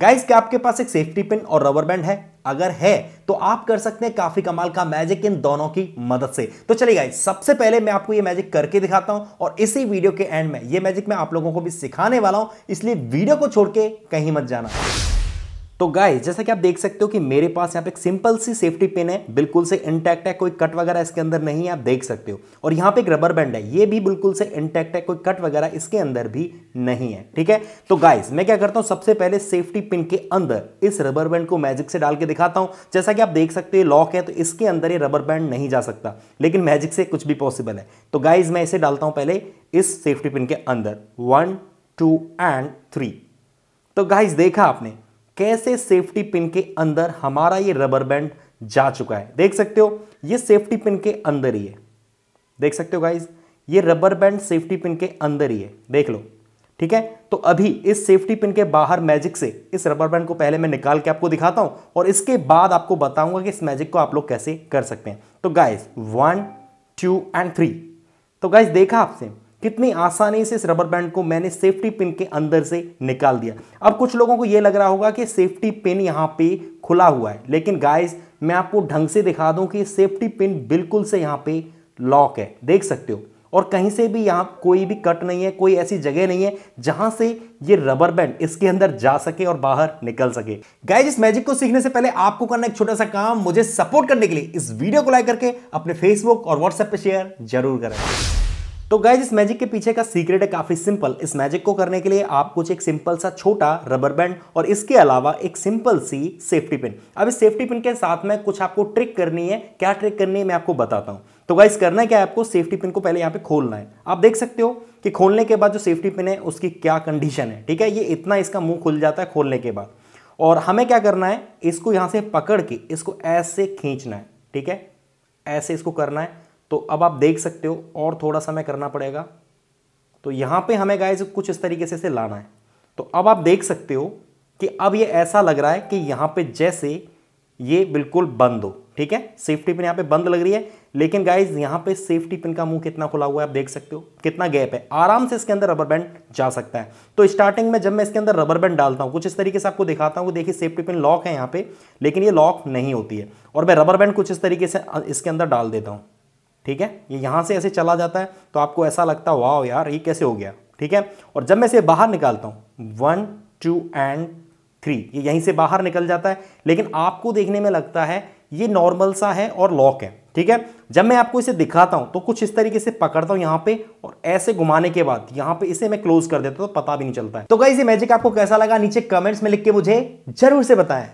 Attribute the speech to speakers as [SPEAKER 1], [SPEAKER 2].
[SPEAKER 1] guys क्या आपके पास एक सेफ्टी पिन और रबर बैंड है अगर है तो आप कर सकते हैं काफी कमाल का मैजिक इन दोनों की मदद से तो चलिए गाइस सबसे पहले मैं आपको ये मैजिक करके दिखाता हूं और इसी वीडियो के एंड में ये मैजिक मैं आप लोगों को भी सिखाने वाला हूं इसलिए वीडियो को छोड़ के कहीं मत जाना तो गाय जैसा कि आप देख सकते हो कि मेरे पास यहाँ पे एक सिंपल सी सेफ्टी पिन है बिल्कुल से इंटैक्ट है कोई कट वगैरह इसके अंदर नहीं है आप देख सकते हो और यहाँ पे एक रबर बैंड है ये भी बिल्कुल से इंटैक्ट है कोई कट वगैरह इसके अंदर भी नहीं है ठीक है तो गाइज मैं क्या करता हूँ सबसे पहले सेफ्टी पिन के अंदर इस रबर बैंड को मैजिक से डाल के दिखाता हूँ जैसा कि आप देख सकते हो लॉक है तो इसके अंदर ये रबर बैंड नहीं जा सकता लेकिन मैजिक से कुछ भी पॉसिबल है तो गाइज मैं इसे डालता हूँ पहले इस सेफ्टी पिन के अंदर वन टू एंड थ्री तो गाइज देखा आपने कैसे सेफ्टी पिन के अंदर हमारा ये रबर बैंड जा चुका है देख सकते हो ये सेफ्टी पिन के अंदर ही है देख सकते हो गाइज ये रबर बैंड सेफ्टी पिन के अंदर ही है देख लो ठीक है तो अभी इस सेफ्टी पिन के बाहर मैजिक से इस रबर बैंड को पहले मैं निकाल के आपको दिखाता हूं और इसके बाद आपको बताऊंगा कि इस मैजिक को आप लोग कैसे कर सकते हैं तो guys one two and three तो गाइज देखा आपसे कितनी आसानी से इस रबर बैंड को मैंने सेफ्टी पिन के अंदर से निकाल दिया अब कुछ लोगों को यह लग रहा होगा कि सेफ्टी पिन यहाँ पे खुला हुआ है लेकिन गाइस मैं आपको ढंग से दिखा दूं कि सेफ्टी पिन बिल्कुल से यहाँ पे लॉक है देख सकते हो और कहीं से भी यहाँ कोई भी कट नहीं है कोई ऐसी जगह नहीं है जहाँ से ये रबर बैंड इसके अंदर जा सके और बाहर निकल सके गाइज इस मैजिक को सीखने से पहले आपको करना एक छोटा सा काम मुझे सपोर्ट करने के लिए इस वीडियो को लाइक करके अपने फेसबुक और व्हाट्सएप पर शेयर जरूर करें तो गाइज इस मैजिक के पीछे का सीक्रेट है काफ़ी सिंपल इस मैजिक को करने के लिए आप कुछ एक सिंपल सा छोटा रबर बैंड और इसके अलावा एक सिंपल सी सेफ्टी पिन अब इस सेफ्टी पिन के साथ में कुछ आपको ट्रिक करनी है क्या ट्रिक करनी है मैं आपको बताता हूं तो गाइज करना क्या है आपको सेफ्टी पिन को पहले यहां पर खोलना है आप देख सकते हो कि खोलने के बाद जो सेफ्टी पिन है उसकी क्या कंडीशन है ठीक है ये इतना इसका मुंह खुल जाता है खोलने के बाद और हमें क्या करना है इसको यहां से पकड़ के इसको ऐसे खींचना है ठीक है ऐसे इसको करना है तो अब आप देख सकते हो और थोड़ा सा मैं करना पड़ेगा तो यहाँ पे हमें गाइज कुछ इस तरीके से इसे लाना है तो अब आप देख सकते हो कि अब ये ऐसा लग रहा है कि यहाँ पे जैसे ये बिल्कुल बंद हो ठीक है सेफ्टी पिन यहाँ पे बंद लग रही है लेकिन गाइज यहाँ पे सेफ्टी पिन का मुंह कितना खुला हुआ है आप देख सकते हो कितना गैप है आराम से इसके अंदर रबर बैंड जा सकता है तो स्टार्टिंग में जब मैं इसके अंदर रबर बैंड डालता हूँ कुछ इस तरीके से आपको दिखाता हूँ देखिए सेफ्टी पिन लॉक है यहाँ पे लेकिन ये लॉक नहीं होती है और मैं रबर बैंड कुछ इस तरीके से इसके अंदर डाल देता हूँ ठीक है ये यहाँ से ऐसे चला जाता है तो आपको ऐसा लगता है वाह यार ये कैसे हो गया ठीक है और जब मैं इसे बाहर निकालता हूँ वन टू एंड थ्री ये यहीं से बाहर निकल जाता है लेकिन आपको देखने में लगता है ये नॉर्मल सा है और लॉक है ठीक है जब मैं आपको इसे दिखाता हूँ तो कुछ इस तरीके से पकड़ता हूँ यहाँ पे और ऐसे घुमाने के बाद यहाँ पे इसे मैं क्लोज कर देता हूँ तो पता भी नहीं चलता है तो गाइज ये मैजिक आपको कैसा लगा नीचे कमेंट्स में लिख के मुझे जरूर से बताएं